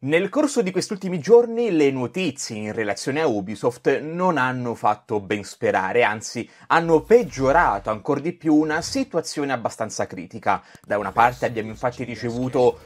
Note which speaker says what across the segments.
Speaker 1: Nel corso di questi ultimi giorni le notizie in relazione a Ubisoft non hanno fatto ben sperare, anzi hanno peggiorato ancora di più una situazione abbastanza critica. Da una parte abbiamo infatti ricevuto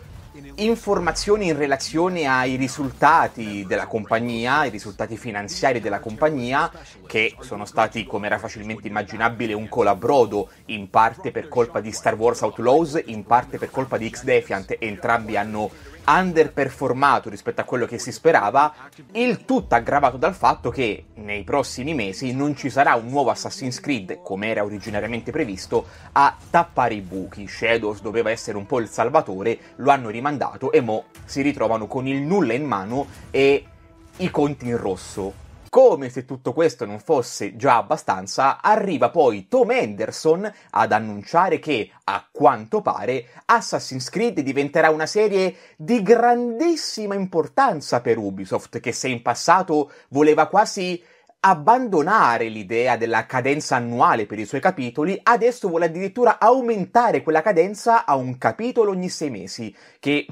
Speaker 1: informazioni in relazione ai risultati della compagnia, i risultati finanziari della compagnia, che sono stati, come era facilmente immaginabile, un colabrodo, in parte per colpa di Star Wars Outlaws, in parte per colpa di X-Defiant, entrambi hanno underperformato rispetto a quello che si sperava, il tutto aggravato dal fatto che nei prossimi mesi non ci sarà un nuovo Assassin's Creed, come era originariamente previsto, a tappare i buchi. Shadows doveva essere un po' il salvatore, lo hanno rimandato e mo si ritrovano con il nulla in mano e i conti in rosso. Come se tutto questo non fosse già abbastanza, arriva poi Tom Henderson ad annunciare che, a quanto pare, Assassin's Creed diventerà una serie di grandissima importanza per Ubisoft, che se in passato voleva quasi abbandonare l'idea della cadenza annuale per i suoi capitoli, adesso vuole addirittura aumentare quella cadenza a un capitolo ogni sei mesi, che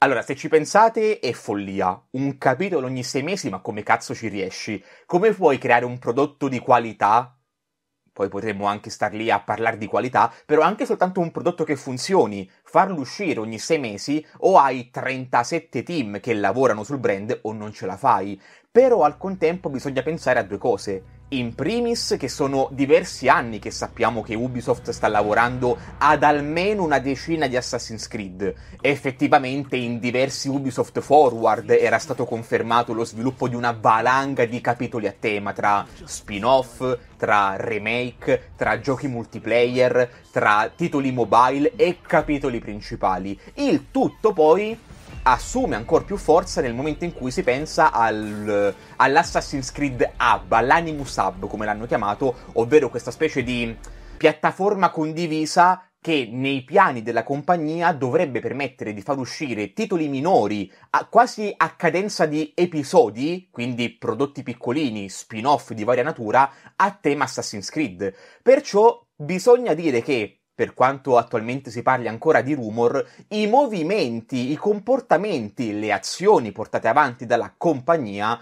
Speaker 1: allora, se ci pensate, è follia. Un capitolo ogni sei mesi, ma come cazzo ci riesci? Come puoi creare un prodotto di qualità poi potremmo anche star lì a parlare di qualità, però anche soltanto un prodotto che funzioni, farlo uscire ogni sei mesi o hai 37 team che lavorano sul brand o non ce la fai. Però al contempo bisogna pensare a due cose. In primis che sono diversi anni che sappiamo che Ubisoft sta lavorando ad almeno una decina di Assassin's Creed. Effettivamente in diversi Ubisoft Forward era stato confermato lo sviluppo di una valanga di capitoli a tema tra spin-off, tra remake, tra giochi multiplayer, tra titoli mobile e capitoli principali. Il tutto poi assume ancora più forza nel momento in cui si pensa al, all'Assassin's Creed Hub, all'Animus Hub come l'hanno chiamato, ovvero questa specie di piattaforma condivisa che nei piani della compagnia dovrebbe permettere di far uscire titoli minori a, quasi a cadenza di episodi, quindi prodotti piccolini, spin-off di varia natura, a tema Assassin's Creed. Perciò bisogna dire che per quanto attualmente si parli ancora di rumor, i movimenti, i comportamenti, le azioni portate avanti dalla compagnia,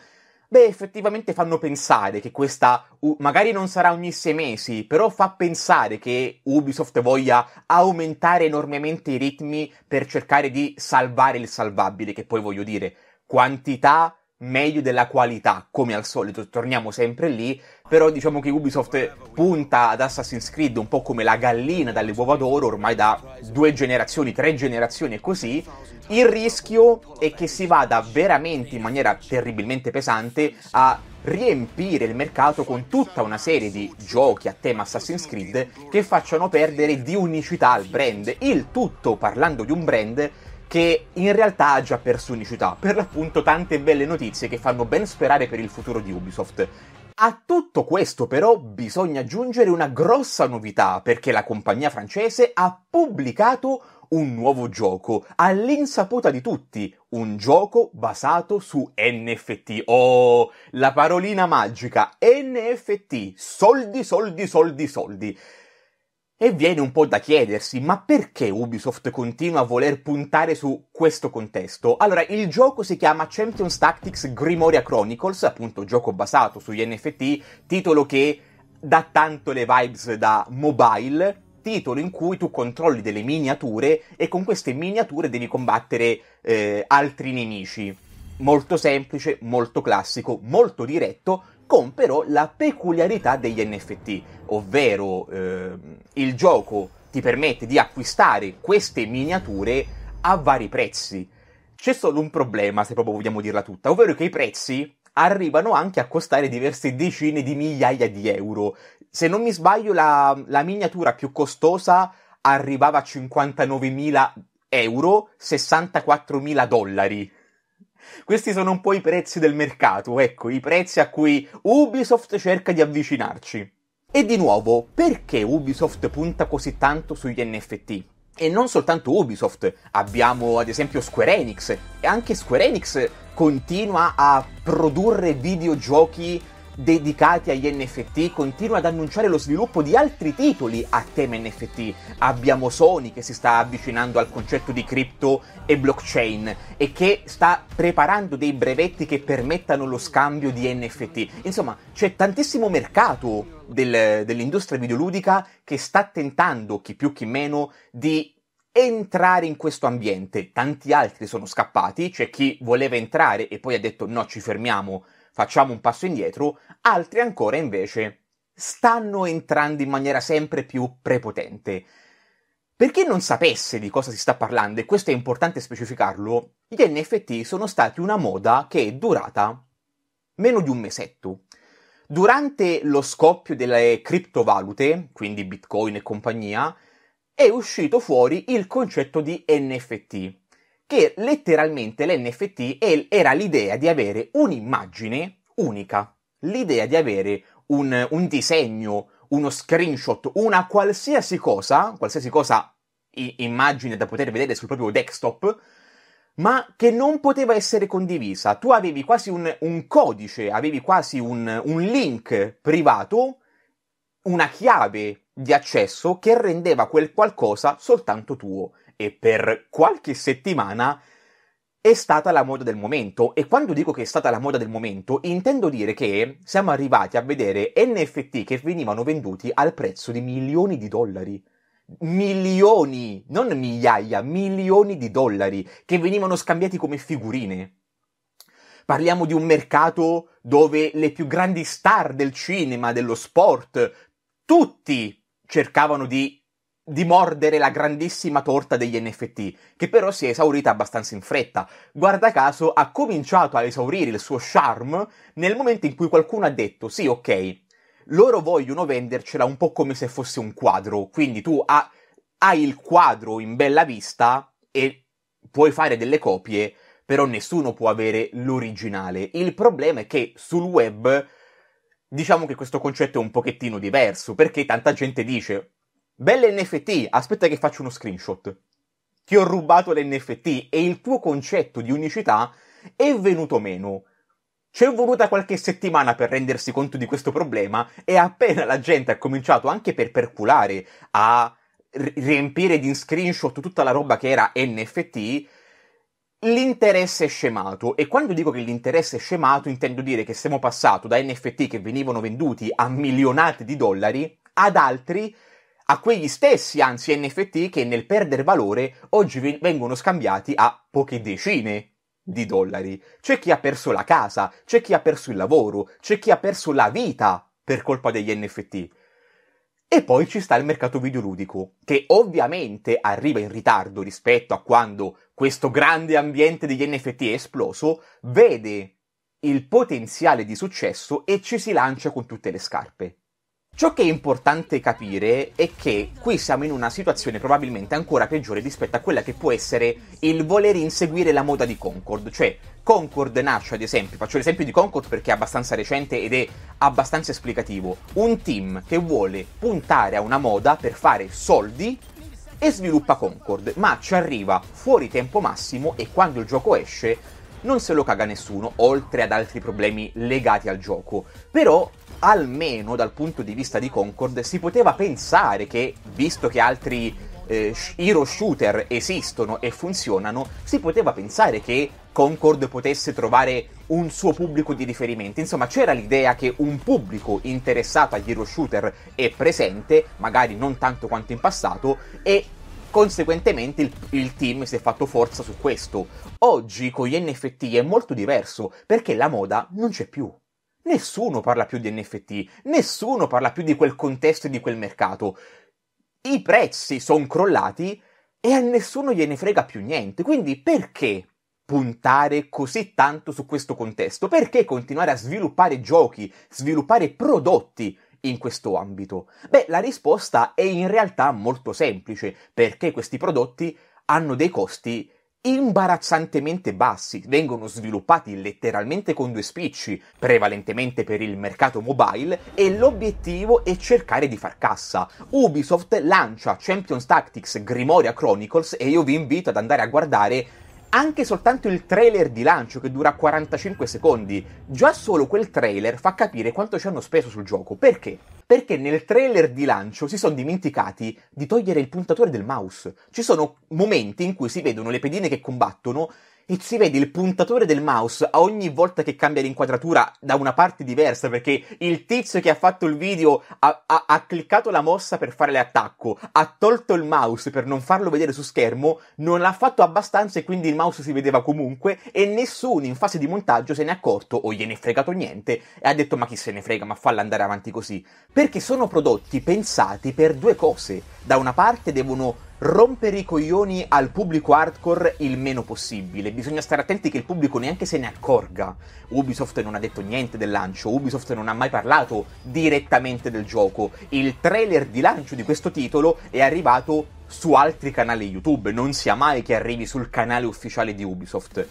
Speaker 1: beh, effettivamente fanno pensare che questa, magari non sarà ogni sei mesi, però fa pensare che Ubisoft voglia aumentare enormemente i ritmi per cercare di salvare il salvabile, che poi voglio dire, quantità meglio della qualità, come al solito, torniamo sempre lì, però diciamo che Ubisoft punta ad Assassin's Creed un po' come la gallina dalle uova d'oro ormai da due generazioni, tre generazioni e così, il rischio è che si vada veramente in maniera terribilmente pesante a riempire il mercato con tutta una serie di giochi a tema Assassin's Creed che facciano perdere di unicità al brand, il tutto parlando di un brand che in realtà ha già perso unicità, per l'appunto tante belle notizie che fanno ben sperare per il futuro di Ubisoft. A tutto questo però bisogna aggiungere una grossa novità perché la compagnia francese ha pubblicato un nuovo gioco all'insaputa di tutti, un gioco basato su NFT. Oh, la parolina magica NFT, soldi, soldi, soldi, soldi. E viene un po' da chiedersi, ma perché Ubisoft continua a voler puntare su questo contesto? Allora, il gioco si chiama Champions Tactics Grimoria Chronicles, appunto gioco basato sugli NFT, titolo che dà tanto le vibes da mobile, titolo in cui tu controlli delle miniature e con queste miniature devi combattere eh, altri nemici. Molto semplice, molto classico, molto diretto, con però la peculiarità degli NFT, ovvero eh, il gioco ti permette di acquistare queste miniature a vari prezzi. C'è solo un problema, se proprio vogliamo dirla tutta, ovvero che i prezzi arrivano anche a costare diverse decine di migliaia di euro. Se non mi sbaglio, la, la miniatura più costosa arrivava a 59.000 euro, 64.000 dollari. Questi sono un po' i prezzi del mercato, ecco, i prezzi a cui Ubisoft cerca di avvicinarci. E di nuovo, perché Ubisoft punta così tanto sugli NFT? E non soltanto Ubisoft, abbiamo ad esempio Square Enix, e anche Square Enix continua a produrre videogiochi dedicati agli NFT continua ad annunciare lo sviluppo di altri titoli a tema NFT. Abbiamo Sony che si sta avvicinando al concetto di cripto e blockchain e che sta preparando dei brevetti che permettano lo scambio di NFT. Insomma, c'è tantissimo mercato del, dell'industria videoludica che sta tentando, chi più chi meno, di entrare in questo ambiente. Tanti altri sono scappati, c'è chi voleva entrare e poi ha detto no, ci fermiamo facciamo un passo indietro, altri ancora invece stanno entrando in maniera sempre più prepotente. Per chi non sapesse di cosa si sta parlando, e questo è importante specificarlo, gli NFT sono stati una moda che è durata meno di un mesetto. Durante lo scoppio delle criptovalute, quindi Bitcoin e compagnia, è uscito fuori il concetto di NFT, che letteralmente l'NFT era l'idea di avere un'immagine unica, l'idea di avere un, un disegno, uno screenshot, una qualsiasi cosa, qualsiasi cosa immagine da poter vedere sul proprio desktop, ma che non poteva essere condivisa. Tu avevi quasi un, un codice, avevi quasi un, un, link privato, una chiave di accesso che rendeva quel qualcosa soltanto tuo e per qualche settimana è stata la moda del momento e quando dico che è stata la moda del momento intendo dire che siamo arrivati a vedere NFT che venivano venduti al prezzo di milioni di dollari. Milioni, non migliaia, milioni di dollari che venivano scambiati come figurine. Parliamo di un mercato dove le più grandi star del cinema, dello sport, tutti cercavano di di mordere la grandissima torta degli NFT, che però si è esaurita abbastanza in fretta. Guarda caso, ha cominciato a esaurire il suo charme nel momento in cui qualcuno ha detto: Sì, ok, loro vogliono vendercela un po' come se fosse un quadro. Quindi tu ha, hai il quadro in bella vista e puoi fare delle copie, però nessuno può avere l'originale. Il problema è che sul web. Diciamo che questo concetto è un pochettino diverso, perché tanta gente dice Belle NFT, aspetta che faccio uno screenshot. Ti ho rubato l'NFT e il tuo concetto di unicità è venuto meno. Ci è voluta qualche settimana per rendersi conto di questo problema e appena la gente ha cominciato anche per perculare a riempire di screenshot tutta la roba che era NFT, l'interesse è scemato. E quando dico che l'interesse è scemato, intendo dire che siamo passati da NFT che venivano venduti a milionate di dollari ad altri a quegli stessi, anzi NFT, che nel perdere valore oggi vengono scambiati a poche decine di dollari. C'è chi ha perso la casa, c'è chi ha perso il lavoro, c'è chi ha perso la vita per colpa degli NFT. E poi ci sta il mercato videoludico, che ovviamente arriva in ritardo rispetto a quando questo grande ambiente degli NFT è esploso, vede il potenziale di successo e ci si lancia con tutte le scarpe. Ciò che è importante capire è che qui siamo in una situazione probabilmente ancora peggiore rispetto a quella che può essere il voler inseguire la moda di Concord, cioè Concord nasce ad esempio, faccio l'esempio di Concord perché è abbastanza recente ed è abbastanza esplicativo, un team che vuole puntare a una moda per fare soldi e sviluppa Concord, ma ci arriva fuori tempo massimo e quando il gioco esce non se lo caga nessuno, oltre ad altri problemi legati al gioco, però almeno dal punto di vista di Concord si poteva pensare che, visto che altri eh, hero shooter esistono e funzionano, si poteva pensare che Concord potesse trovare un suo pubblico di riferimento. Insomma, c'era l'idea che un pubblico interessato agli hero shooter è presente, magari non tanto quanto in passato, e conseguentemente il, il, team si è fatto forza su questo. Oggi con gli NFT è molto diverso perché la moda non c'è più. Nessuno parla più di NFT, nessuno parla più di quel contesto e di quel mercato. I prezzi sono crollati e a nessuno gliene frega più niente. Quindi perché puntare così tanto su questo contesto? Perché continuare a sviluppare giochi, sviluppare prodotti in questo ambito? Beh, la risposta è in realtà molto semplice, perché questi prodotti hanno dei costi imbarazzantemente bassi, vengono sviluppati letteralmente con due spicci, prevalentemente per il mercato mobile, e l'obiettivo è cercare di far cassa. Ubisoft lancia Champions Tactics Grimoria Chronicles e io vi invito ad andare a guardare anche soltanto il trailer di lancio che dura 45 secondi, già solo quel trailer fa capire quanto ci hanno speso sul gioco. Perché? Perché nel trailer di lancio si sono dimenticati di togliere il puntatore del mouse. Ci sono momenti in cui si vedono le pedine che combattono e si vede il puntatore del mouse a ogni volta che cambia l'inquadratura da una parte diversa perché il tizio che ha fatto il video ha, ha, ha cliccato la mossa per fare l'attacco, ha tolto il mouse per non farlo vedere su schermo, non l'ha fatto abbastanza e quindi il mouse si vedeva comunque e nessuno in fase di montaggio se n'è accorto o gliene è fregato niente e ha detto ma chi se ne frega ma falla andare avanti così perché sono prodotti pensati per due cose da una parte devono rompere i coglioni al pubblico hardcore il meno possibile. Bisogna stare attenti che il pubblico neanche se ne accorga. Ubisoft non ha detto niente del lancio, Ubisoft non ha mai parlato direttamente del gioco. Il trailer di lancio di questo titolo è arrivato su altri canali YouTube, non sia mai che arrivi sul canale ufficiale di Ubisoft.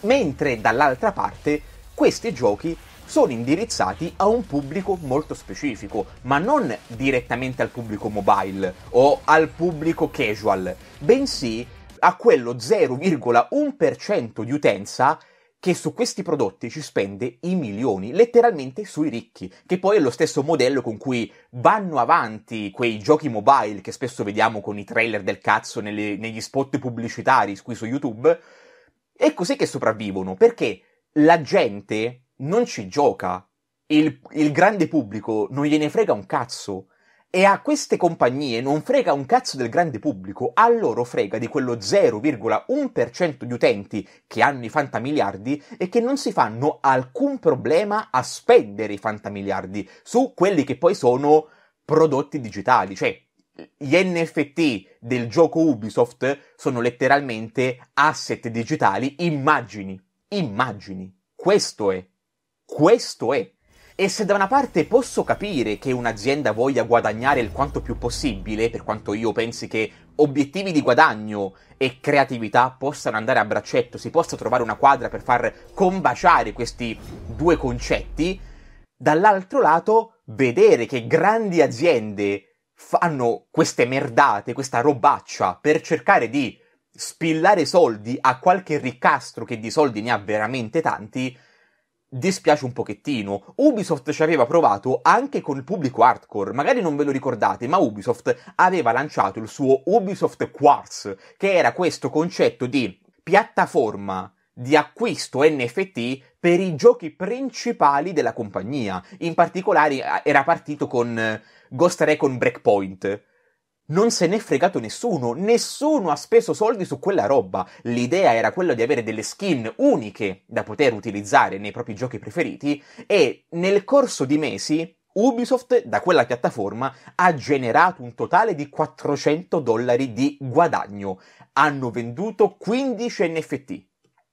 Speaker 1: Mentre dall'altra parte questi giochi sono indirizzati a un pubblico molto specifico, ma non direttamente al pubblico mobile o al pubblico casual, bensì a quello 0,1% di utenza che su questi prodotti ci spende i milioni, letteralmente sui ricchi, che poi è lo stesso modello con cui vanno avanti quei giochi mobile che spesso vediamo con i trailer del cazzo nelle, negli spot pubblicitari qui su YouTube. È così ecco, che sopravvivono, perché la gente non ci gioca. Il, il grande pubblico non gliene frega un cazzo. E a queste compagnie non frega un cazzo del grande pubblico, a loro frega di quello 0,1% di utenti che hanno i fantamiliardi e che non si fanno alcun problema a spendere i fantamiliardi su quelli che poi sono prodotti digitali, cioè gli NFT del gioco Ubisoft sono letteralmente asset digitali, immagini, immagini. Questo è questo è. E se da una parte posso capire che un'azienda voglia guadagnare il quanto più possibile, per quanto io pensi che obiettivi di guadagno e creatività possano andare a braccetto, si possa trovare una quadra per far combaciare questi due concetti, dall'altro lato vedere che grandi aziende fanno queste merdate, questa robaccia per cercare di spillare soldi a qualche ricastro che di soldi ne ha veramente tanti, dispiace un pochettino. Ubisoft ci aveva provato anche con il pubblico hardcore, magari non ve lo ricordate, ma Ubisoft aveva lanciato il suo Ubisoft Quartz, che era questo concetto di piattaforma di acquisto NFT per i giochi principali della compagnia. In particolare eh, era partito con eh, Ghost Recon Breakpoint, non se n'è fregato nessuno, nessuno ha speso soldi su quella roba. L'idea era quella di avere delle skin uniche da poter utilizzare nei propri giochi preferiti e nel corso di mesi Ubisoft da quella piattaforma ha generato un totale di 400 dollari di guadagno. Hanno venduto 15 NFT.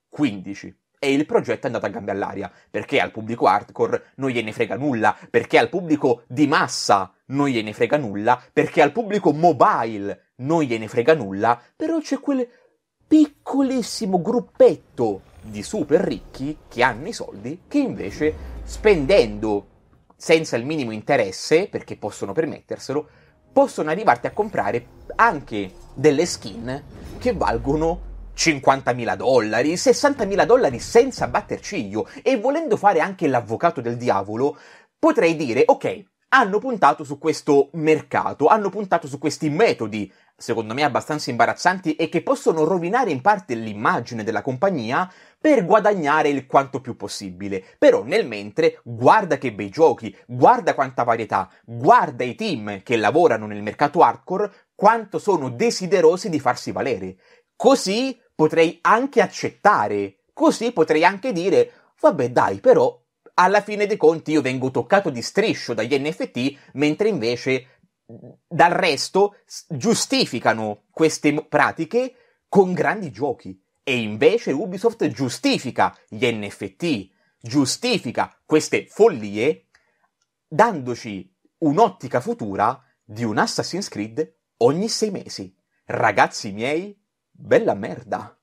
Speaker 1: 15 e il progetto è andato a gambe all'aria, perché al pubblico hardcore non gliene frega nulla, perché al pubblico di massa non gliene frega nulla, perché al pubblico mobile non gliene frega nulla, però c'è quel piccolissimo gruppetto di super ricchi che hanno i soldi che invece spendendo senza il minimo interesse, perché possono permetterselo, possono arrivarti a comprare anche delle skin che valgono 50.000 dollari, 60.000 dollari senza batter ciglio e volendo fare anche l'avvocato del diavolo, potrei dire ok, hanno puntato su questo mercato, hanno puntato su questi metodi, secondo me abbastanza imbarazzanti e che possono rovinare in parte l'immagine della compagnia per guadagnare il quanto più possibile. Però nel mentre guarda che bei giochi, guarda quanta varietà, guarda i team che lavorano nel mercato hardcore, quanto sono desiderosi di farsi valere. Così potrei anche accettare. Così potrei anche dire, vabbè dai, però alla fine dei conti io vengo toccato di striscio dagli NFT, mentre invece dal resto giustificano queste pratiche con grandi giochi. E invece Ubisoft giustifica gli NFT, giustifica queste follie, dandoci un'ottica futura di un Assassin's Creed ogni sei mesi. Ragazzi miei, Bella merda!